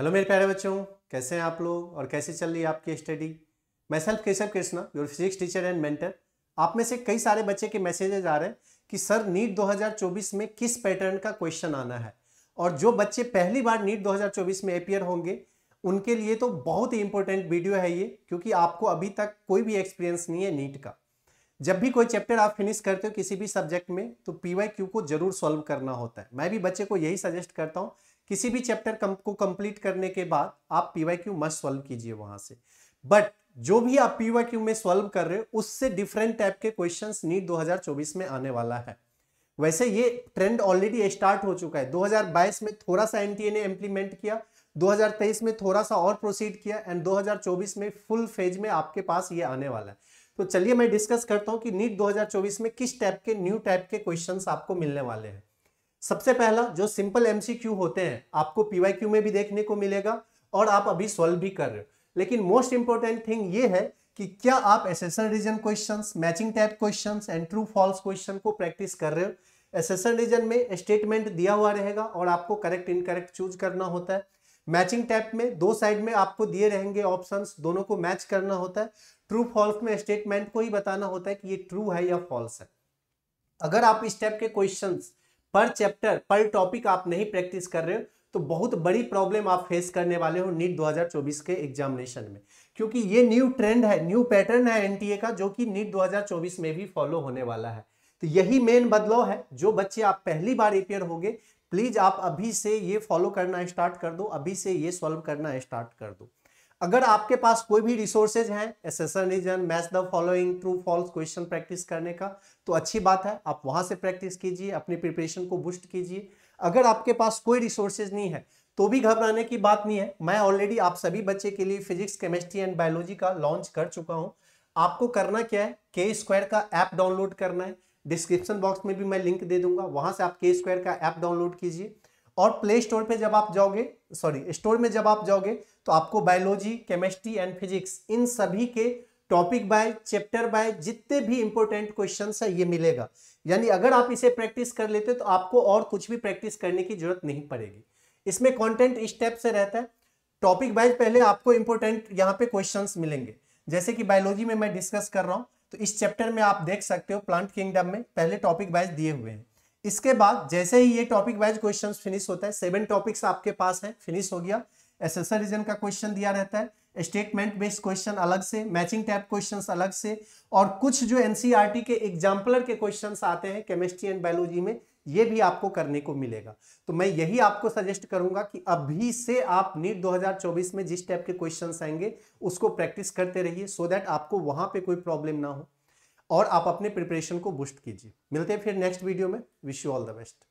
hello मेरे प्यारे बच्चों कैसे हैं आप लोग और कैसे चल रही है आपकी स्टडी मैं self Keshav Krishna your physics teacher and mentor आप में से कई सारे बच्चे के मैसेजेज आ रहे हैं कि सर नीट 2024 में किस पैटर्न का क्वेश्चन आना है और जो बच्चे पहली बार नीट 2024 में अपियर होंगे उनके लिए तो बहुत ही इंपॉर्टेंट वीडियो है ये क्योंकि आपको अभी तक कोई भी एक्सपीरियंस नहीं है नीट का जब भी कोई चैप्टर आप फिनिश करते हो किसी भी सब्जेक्ट में तो पी को जरूर सॉल्व करना होता है मैं भी बच्चे को यही सजेस्ट करता हूँ किसी भी चैप्टर को कंप्लीट करने के बाद आप क्यू मस्ट सॉल्व कीजिए वहां से बट जो भी आप पीवाईक्यू में सॉल्व कर रहे हो उससे डिफरेंट टाइप के क्वेश्चन नीट दो में आने वाला है वैसे ये ट्रेंड ऑलरेडी स्टार्ट हो चुका है 2022 में थोड़ा सा एनटीए ने इम्प्लीमेंट किया 2023 में थोड़ा सा और प्रोसीड किया एंड 2024 में फुल फेज में आपके पास ये आने वाला है तो चलिए मैं डिस्कस करता हूँ कि नीट 2024 में किस टाइप के न्यू टाइप के क्वेश्चंस आपको मिलने वाले हैं सबसे पहला जो सिंपल एमसीक्यू होते हैं आपको पीवाईक्यू में भी देखने को मिलेगा और आप अभी सॉल्व भी कर रहे हो लेकिन मोस्ट इंपॉर्टेंट थिंग ये है कि क्या आप assertion reason questions matching type questions and true false question को प्रैक्टिस कर रहे हो एसेसर रीजन में स्टेटमेंट दिया हुआ रहेगा और आपको करेक्ट इनकरेक्ट चूज करना होता है मैचिंग टाइप में दो साइड में आपको दिए रहेंगे ऑप्शन दोनों को मैच करना होता है ट्रू फॉल्स में स्टेटमेंट को ही बताना होता है कि ये ट्रू है या फॉल्स है अगर आप इस टाइप के क्वेश्चंस पर चैप्टर पर टॉपिक आप नहीं प्रैक्टिस कर रहे हो तो बहुत बड़ी प्रॉब्लम आप फेस करने वाले हो नीट 2024 के एग्जामिनेशन में क्योंकि ये न्यू ट्रेंड है न्यू पैटर्न है एनटीए का जो कि नीट 2024 में भी फॉलो होने वाला है तो यही मेन बदलाव है जो बच्चे आप पहली बार रिपेयर हो प्लीज आप अभी से ये फॉलो करना स्टार्ट कर दो अभी से ये सॉल्व करना स्टार्ट कर दो अगर आपके पास कोई भी रिसोर्सेज हैं assertion reason match the following true false question practice करने का तो अच्छी बात है आप वहां से प्रैक्टिस कीजिए अपनी प्रिपरेशन को बूस्ट कीजिए अगर आपके पास कोई रिसोर्सेज नहीं है तो भी घबराने की बात नहीं है मैं ऑलरेडी आप सभी बच्चे के लिए फिजिक्स केमिस्ट्री एंड बायोलॉजी का लॉन्च कर चुका हूँ आपको करना क्या है के स्क्वायर का ऐप डाउनलोड करना है डिस्क्रिप्शन बॉक्स में भी मैं लिंक दे दूंगा वहां से आप के स्क्वायर का ऐप डाउनलोड कीजिए और प्ले स्टोर पे जब आप जाओगे सॉरी स्टोर में जब आप जाओगे तो आपको बायोलॉजी केमिस्ट्री एंड फिजिक्स इन सभी के टॉपिक बाय चैप्टर बाय जितने भी इंपॉर्टेंट क्वेश्चन है ये मिलेगा यानी अगर आप इसे प्रैक्टिस कर लेते तो आपको और कुछ भी प्रैक्टिस करने की जरूरत नहीं पड़ेगी इसमें कंटेंट इस स्टेप से रहता है टॉपिक वाइज पहले आपको इंपॉर्टेंट यहाँ पे क्वेश्चंस मिलेंगे जैसे कि बायोलॉजी में मैं डिस्कस कर रहा हूँ तो इस चैप्टर में आप देख सकते हो प्लांट किंगडम में पहले टॉपिक वाइज दिए हुए हैं इसके बाद जैसे ही ये टॉपिक वाइज क्वेश्चन फिनिश होता है सेवन टॉपिक्स आपके पास है फिनिश हो गया एसेसर रीजन का क्वेश्चन दिया रहता है स्टेटमेंट बेस्ड क्वेश्चन अलग से मैचिंग टाइप क्वेश्चंस अलग से और कुछ जो एनसीईआरटी e के एग्जाम्पलर के क्वेश्चंस आते हैं केमिस्ट्री एंड बायोलॉजी में ये भी आपको करने को मिलेगा तो मैं यही आपको सजेस्ट करूंगा कि अभी से आप नीट 2024 में जिस टाइप के क्वेश्चंस आएंगे उसको प्रैक्टिस करते रहिए सो so दैट आपको वहां पे कोई प्रॉब्लम ना हो और आप अपने प्रिपरेशन को बूस्ट कीजिए मिलते हैं फिर नेक्स्ट वीडियो में wish you all the best